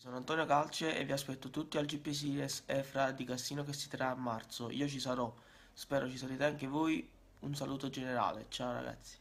Sono Antonio Calce e vi aspetto tutti al GP Series EFRA di Cassino che si terrà a marzo. Io ci sarò, spero ci sarete anche voi. Un saluto generale, ciao ragazzi.